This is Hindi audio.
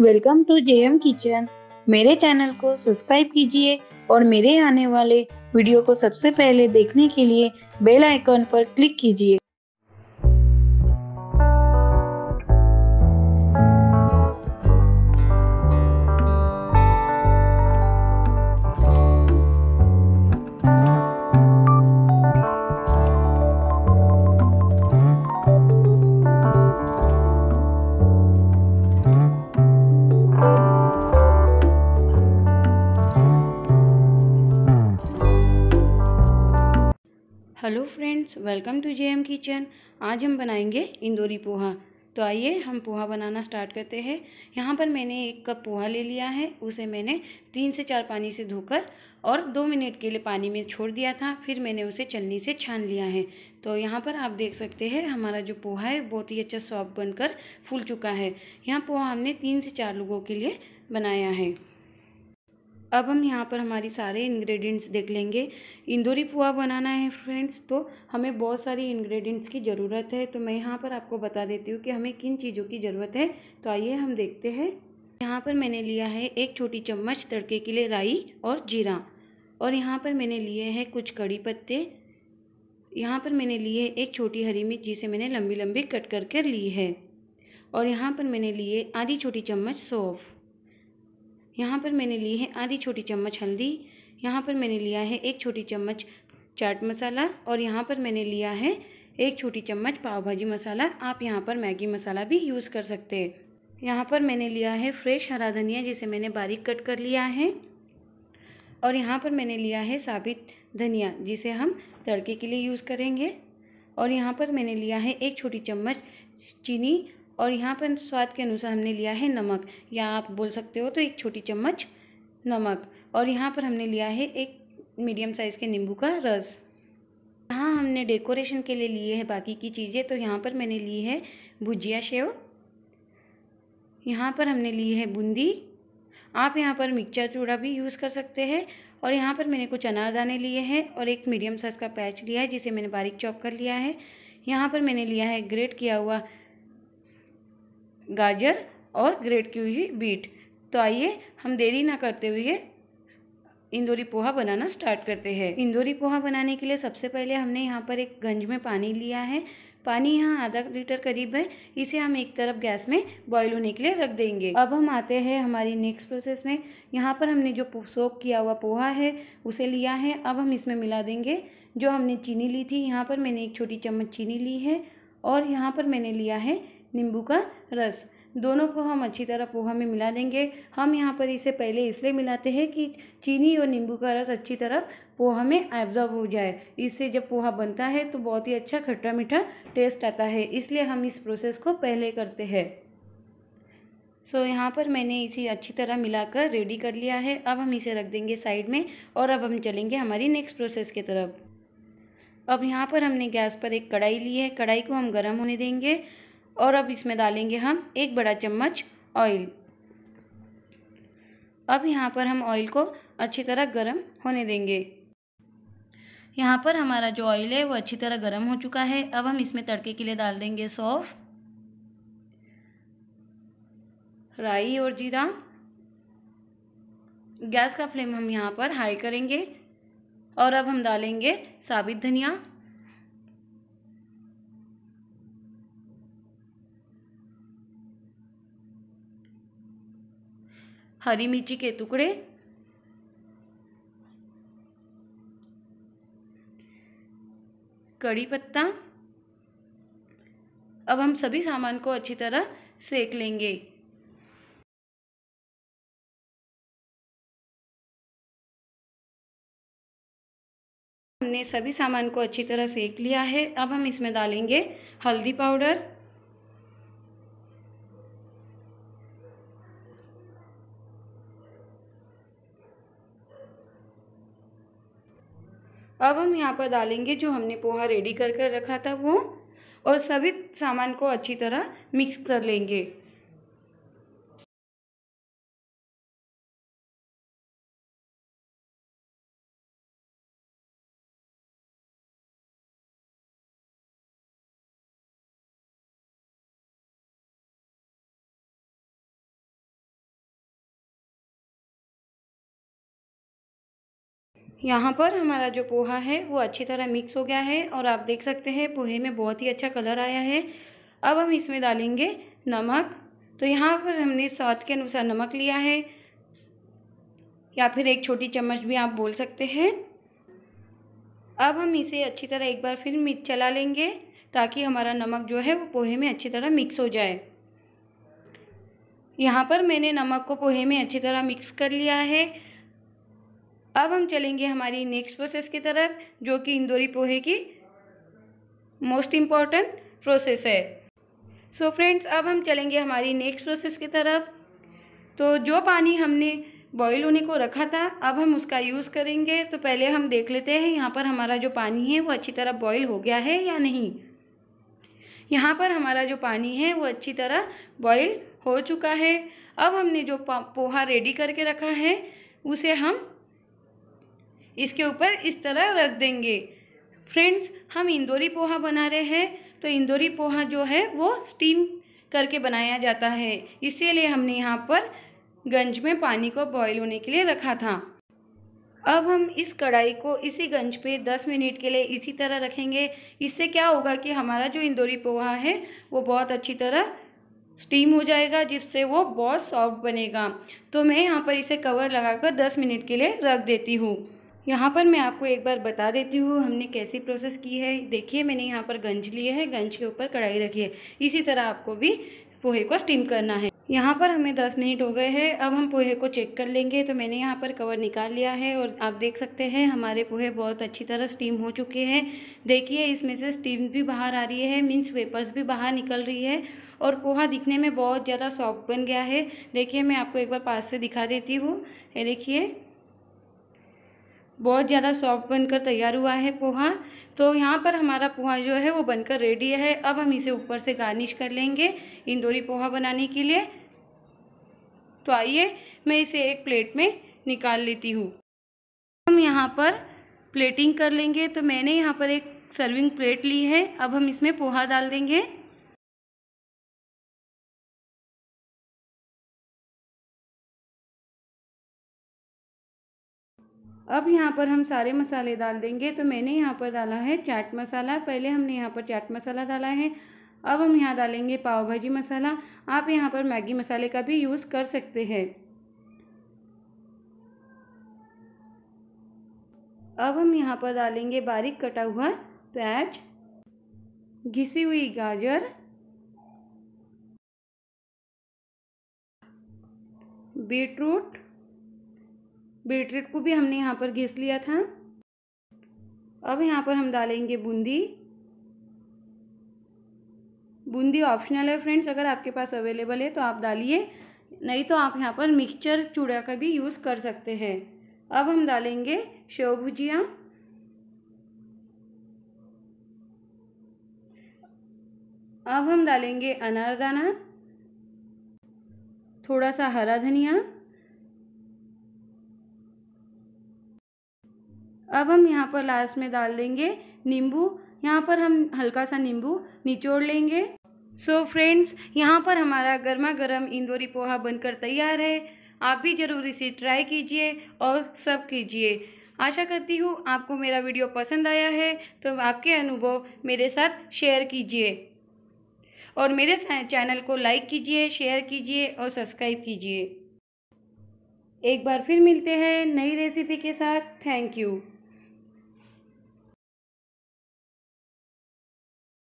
वेलकम टू एम किचन मेरे चैनल को सब्सक्राइब कीजिए और मेरे आने वाले वीडियो को सबसे पहले देखने के लिए बेल आइकॉन पर क्लिक कीजिए hello friends welcome to J M kitchen आज हम बनाएंगे इंदौरी पोहा तो आइए हम पोहा बनाना स्टार्ट करते हैं यहाँ पर मैंने एक कप पोहा ले लिया है उसे मैंने तीन से चार पानी से धोकर और दो मिनट के लिए पानी में छोड़ दिया था फिर मैंने उसे चलनी से छान लिया है तो यहाँ पर आप देख सकते हैं हमारा जो पोहा है बहुत ही अच्छा सॉफ्ट बनकर फूल चुका है यहाँ पोहा हमने तीन से चार लोगों के लिए बनाया है अब हम यहाँ पर हमारी सारे इंग्रेडिएंट्स देख लेंगे इंदौरी पुआ बनाना है फ्रेंड्स तो हमें बहुत सारी इंग्रेडिएंट्स की ज़रूरत है तो मैं यहाँ पर आपको बता देती हूँ कि हमें किन चीज़ों की ज़रूरत है तो आइए हम देखते हैं यहाँ पर मैंने लिया है एक छोटी चम्मच तड़के के लिए राई और जीरा और यहाँ पर मैंने लिए हैं कुछ कड़ी पत्ते यहाँ पर मैंने लिए एक छोटी हरी मिर्च जिसे मैंने लंबी लंबी कट करके ली है और यहाँ पर मैंने लिए आधी छोटी चम्मच सौफ़ यहाँ पर मैंने ली है आधी छोटी चम्मच हल्दी यहाँ पर मैंने लिया है एक छोटी चम्मच चाट मसाला और यहाँ पर मैंने लिया है एक छोटी चम्मच पाव भाजी मसाला आप यहाँ पर मैगी मसाला भी यूज़ कर सकते हैं यहाँ पर मैंने लिया है फ्रेश हरा धनिया जिसे मैंने बारीक कट कर लिया है और यहाँ पर मैंने लिया है साबित धनिया जिसे हम तड़के के लिए यूज़ करेंगे और यहाँ पर मैंने लिया है एक छोटी चम्मच चीनी और यहाँ पर स्वाद के अनुसार हमने लिया है नमक या आप बोल सकते हो तो एक छोटी चम्मच नमक और यहाँ पर हमने लिया है एक मीडियम साइज़ के नींबू का रस यहाँ हमने डेकोरेशन के लिए लिए है बाकी की चीज़ें तो यहाँ पर मैंने ली है भुजिया शेव यहाँ पर हमने ली है बूंदी आप यहाँ पर मिक्सचर चूड़ा भी यूज़ कर सकते हैं और यहाँ पर मैंने कुछ अनारदाने लिए हैं और एक मीडियम साइज़ का पैच लिया है जिसे मैंने बारीक चॉप कर लिया है यहाँ पर मैंने लिया है ग्रेट किया हुआ गाजर और ग्रेट की हुई बीट तो आइए हम देरी ना करते हुए इंदौरी पोहा बनाना स्टार्ट करते हैं इंदौरी पोहा बनाने के लिए सबसे पहले हमने यहाँ पर एक गंज में पानी लिया है पानी यहाँ आधा लीटर करीब है इसे हम एक तरफ गैस में बॉईल होने के लिए रख देंगे अब हम आते हैं हमारी नेक्स्ट प्रोसेस में यहाँ पर हमने जो सोख किया हुआ पोहा है उसे लिया है अब हम इसमें मिला देंगे जो हमने चीनी ली थी यहाँ पर मैंने एक छोटी चम्मच चीनी ली है और यहाँ पर मैंने लिया है नींबू का रस दोनों को हम अच्छी तरह पोहा में मिला देंगे हम यहाँ पर इसे पहले इसलिए मिलाते हैं कि चीनी और नींबू का रस अच्छी तरह पोहा में एब्जॉर्ब हो जाए इससे जब पोहा बनता है तो बहुत ही अच्छा खट्टा मीठा टेस्ट आता है इसलिए हम इस प्रोसेस को पहले करते हैं सो so, यहाँ पर मैंने इसे अच्छी तरह मिलाकर रेडी कर लिया है अब हम इसे रख देंगे साइड में और अब हम चलेंगे हमारी नेक्स्ट प्रोसेस की तरफ अब यहाँ पर हमने गैस पर एक कढ़ाई ली है कढ़ाई को हम गर्म होने देंगे और अब इसमें डालेंगे हम एक बड़ा चम्मच ऑयल अब यहाँ पर हम ऑयल को अच्छी तरह गर्म होने देंगे यहाँ पर हमारा जो ऑयल है वो अच्छी तरह गर्म हो चुका है अब हम इसमें तड़के के लिए डाल देंगे सौफ राई और जीरा गैस का फ्लेम हम यहाँ पर हाई करेंगे और अब हम डालेंगे साबित धनिया हरी मिर्ची के टुकड़े कड़ी पत्ता अब हम सभी सामान को अच्छी तरह सेक लेंगे हमने सभी सामान को अच्छी तरह सेक लिया है अब हम इसमें डालेंगे हल्दी पाउडर अब हम यहाँ पर डालेंगे जो हमने पोहा रेडी कर कर रखा था वो और सभी सामान को अच्छी तरह मिक्स कर लेंगे यहाँ पर हमारा जो पोहा है वो अच्छी तरह मिक्स हो गया है और आप देख सकते हैं पोहे में बहुत ही अच्छा कलर आया है अब हम इसमें डालेंगे नमक तो यहाँ पर हमने स्वाद के अनुसार नमक लिया है या फिर एक छोटी चम्मच भी आप बोल सकते हैं अब हम इसे अच्छी तरह एक बार फिर मिक्स चला लेंगे ताकि हमारा नमक जो है वो पोहे में अच्छी तरह मिक्स हो जाए यहाँ पर मैंने नमक को पोहे में अच्छी तरह मिक्स कर लिया है अब हम चलेंगे हमारी नेक्स्ट प्रोसेस की तरफ जो कि इंदौरी पोहे की मोस्ट इम्पॉर्टेंट प्रोसेस है सो so फ्रेंड्स अब हम चलेंगे हमारी नेक्स्ट प्रोसेस की तरफ तो जो पानी हमने बॉईल होने को रखा था अब हम उसका यूज़ करेंगे तो पहले हम देख लेते हैं यहाँ पर हमारा जो पानी है वो अच्छी तरह बॉईल हो गया है या नहीं यहाँ पर हमारा जो पानी है वो अच्छी तरह बॉईल हो चुका है अब हमने जो पोहा रेडी करके रखा है उसे हम इसके ऊपर इस तरह रख देंगे फ्रेंड्स हम इंदौरी पोहा बना रहे हैं तो इंदौरी पोहा जो है वो स्टीम करके बनाया जाता है इसीलिए हमने यहाँ पर गंज में पानी को बॉईल होने के लिए रखा था अब हम इस कढ़ाई को इसी गंज पे 10 मिनट के लिए इसी तरह रखेंगे इससे क्या होगा कि हमारा जो इंदौरी पोहा है वो बहुत अच्छी तरह स्टीम हो जाएगा जिससे वो बहुत सॉफ्ट बनेगा तो मैं यहाँ पर इसे कवर लगाकर 10 मिनट के लिए रख देती हूँ यहाँ पर मैं आपको एक बार बता देती हूँ हमने कैसी प्रोसेस की है देखिए मैंने यहाँ पर गंज लिए है गंज के ऊपर कढ़ाई रखी है इसी तरह आपको भी पोहे को स्टीम करना है यहाँ पर हमें 10 मिनट हो गए हैं अब हम पोहे को चेक कर लेंगे तो मैंने यहाँ पर कवर निकाल लिया है और आप देख सकते हैं हमारे पोहे बहुत अच्छी तरह स्टीम हो चुके हैं देखिए इसमें से स्टीम भी बाहर आ रही है मीन्स वेपर्स भी बाहर निकल रही है और पोहा दिखने में बहुत ज़्यादा सॉफ्ट बन गया है देखिए मैं आपको एक बार पास से दिखा देती हूँ ये देखिए बहुत ज़्यादा सॉफ्ट बनकर तैयार हुआ है पोहा तो यहाँ पर हमारा पोहा जो है वो बनकर रेडी है अब हम इसे ऊपर से गार्निश कर लेंगे इंदौरी पोहा बनाने के लिए तो आइए मैं इसे एक प्लेट में निकाल लेती हूँ हम यहाँ पर प्लेटिंग कर लेंगे तो मैंने यहाँ पर एक सर्विंग प्लेट ली है अब हम इसमें पोहा डाल देंगे अब यहाँ पर हम सारे मसाले डाल देंगे तो मैंने यहाँ पर डाला है चाट मसाला पहले हमने यहाँ पर चाट मसाला डाला है अब हम यहाँ डालेंगे पाव भाजी मसाला आप यहाँ पर मैगी मसाले का भी यूज़ कर सकते हैं अब हम यहाँ पर डालेंगे बारीक कटा हुआ प्याज घिसी हुई गाजर बीटरूट बीटरूट को भी हमने यहाँ पर घिस लिया था अब यहाँ पर हम डालेंगे बूंदी बूंदी ऑप्शनल है फ्रेंड्स अगर आपके पास अवेलेबल है तो आप डालिए नहीं तो आप यहाँ पर मिक्सचर चूड़ा का भी यूज़ कर सकते हैं अब हम डालेंगे शेव भुजिया अब हम डालेंगे अनारदाना थोड़ा सा हरा धनिया अब हम यहाँ पर लास्ट में डाल देंगे नींबू यहाँ पर हम हल्का सा नींबू निचोड़ लेंगे सो so फ्रेंड्स यहाँ पर हमारा गर्मा गर्म इंदौरी पोहा बनकर तैयार है आप भी ज़रूर इसे ट्राई कीजिए और सब कीजिए आशा करती हूँ आपको मेरा वीडियो पसंद आया है तो आपके अनुभव मेरे साथ शेयर कीजिए और मेरे चैनल को लाइक कीजिए शेयर कीजिए और सब्सक्राइब कीजिए एक बार फिर मिलते हैं नई रेसिपी के साथ थैंक यू